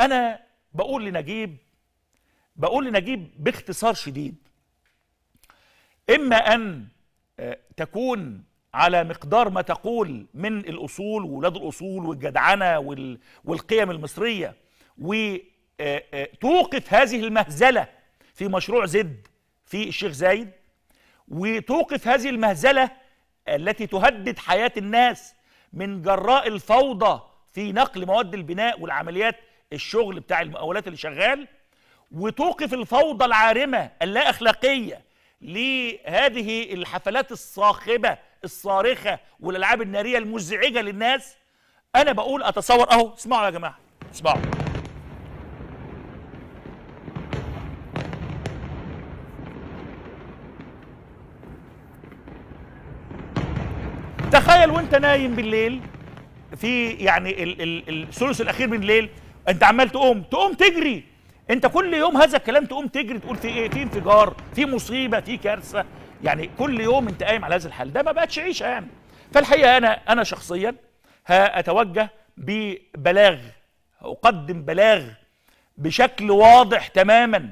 انا بقول لنجيب بقول لنجيب باختصار شديد اما ان آه، تكون على مقدار ما تقول من الاصول وولاد الاصول والجدعنه والقيم المصريه وتوقف آه، آه، هذه المهزله في مشروع زد في الشيخ زايد وتوقف هذه المهزله التي تهدد حياه الناس من جراء الفوضى في نقل مواد البناء والعمليات الشغل بتاع المقاولات اللي شغال وتوقف الفوضى العارمه اللا اخلاقيه لهذه الحفلات الصاخبه الصارخه والالعاب الناريه المزعجه للناس انا بقول اتصور اهو اسمعوا يا جماعه اسمعوا تخيل وانت نايم بالليل في يعني الثلث الاخير من الليل انت عمال تقوم تقوم تجري انت كل يوم هذا الكلام تقوم تجري تقول في ايه في انفجار في مصيبه في كارثه يعني كل يوم انت قايم على هذا الحال ده ما بقتش عيشه يعني فالحقيقه انا انا شخصيا هاتوجه ببلاغ اقدم بلاغ بشكل واضح تماما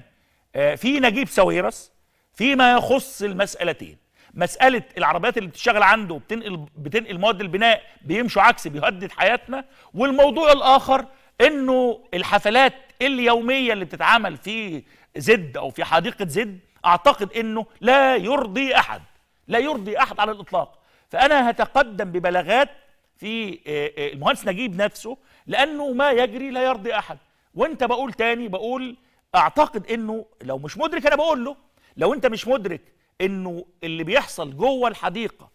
آه، في نجيب ساويرس فيما يخص المسالتين مساله العربيات اللي بتشتغل عنده بتنقل بتنقل مواد البناء بيمشوا عكس بيهدد حياتنا والموضوع الاخر انه الحفلات اليوميه اللي بتتعمل في زد او في حديقه زد اعتقد انه لا يرضي احد لا يرضي احد على الاطلاق فانا هتقدم ببلاغات في آه، آه، المهندس نجيب نفسه لانه ما يجري لا يرضي احد وانت بقول تاني بقول اعتقد انه لو مش مدرك انا بقول له لو انت مش مدرك انه اللي بيحصل جوه الحديقه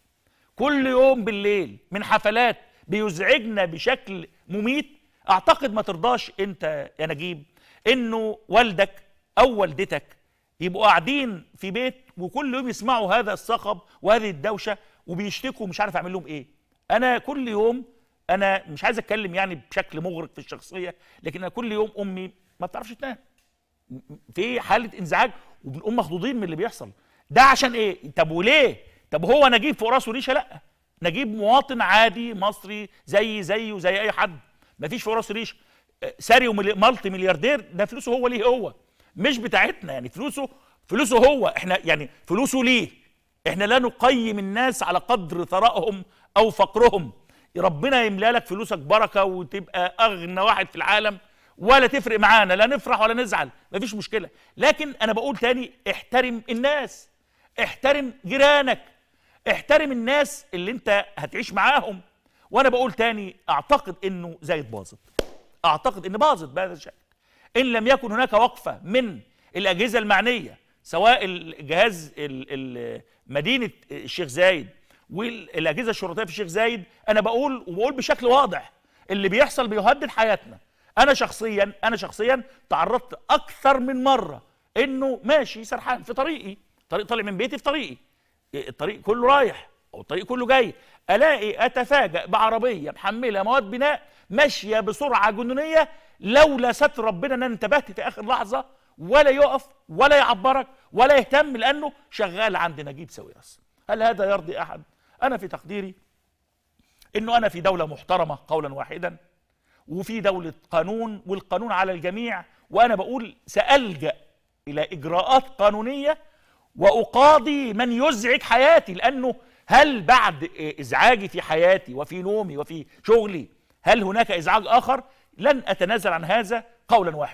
كل يوم بالليل من حفلات بيزعجنا بشكل مميت اعتقد ما ترضاش انت يا نجيب انه والدك او والدتك يبقوا قاعدين في بيت وكل يوم يسمعوا هذا الصخب وهذه الدوشه وبيشتكوا مش عارف اعمل لهم ايه انا كل يوم انا مش عايز اتكلم يعني بشكل مغرق في الشخصيه لكن انا كل يوم امي ما بتعرفش تنام في حاله انزعاج وبنقوم مخضوضين من اللي بيحصل ده عشان ايه طب وليه طب هو نجيب فوق راسه ريشه لا نجيب مواطن عادي مصري زي زيه زي اي حد مفيش فرص ريش آه، ساريو ومالتي ملياردير ده فلوسه هو ليه هو مش بتاعتنا يعني فلوسه فلوسه هو احنا يعني فلوسه ليه احنا لا نقيم الناس على قدر ثرائهم او فقرهم ربنا يملا لك فلوسك بركه وتبقى اغنى واحد في العالم ولا تفرق معانا لا نفرح ولا نزعل مفيش مشكله لكن انا بقول تاني احترم الناس احترم جيرانك احترم الناس اللي انت هتعيش معاهم وانا بقول تاني اعتقد انه زايد باظت اعتقد ان باظت بهذا الشكل ان لم يكن هناك وقفه من الاجهزه المعنيه سواء الجهاز مدينه الشيخ زايد والاجهزه الشرطيه في الشيخ زايد انا بقول وبقول بشكل واضح اللي بيحصل بيهدد حياتنا انا شخصيا انا شخصيا تعرضت اكثر من مره انه ماشي سرحان في طريقي طريق طالع من بيتي في طريقي الطريق كله رايح والطريق كله جاي الاقي اتفاجأ بعربيه محمله مواد بناء ماشيه بسرعه جنونيه لولا ستر ربنا ان انتبهت في اخر لحظه ولا يقف ولا يعبرك ولا يهتم لانه شغال عند نجيب سويرس هل هذا يرضي احد انا في تقديري انه انا في دوله محترمه قولا واحدا وفي دوله قانون والقانون على الجميع وانا بقول سالجا الى اجراءات قانونيه واقاضي من يزعج حياتي لانه هل بعد ازعاجي في حياتي وفي نومي وفي شغلي هل هناك ازعاج اخر لن اتنازل عن هذا قولا واحدا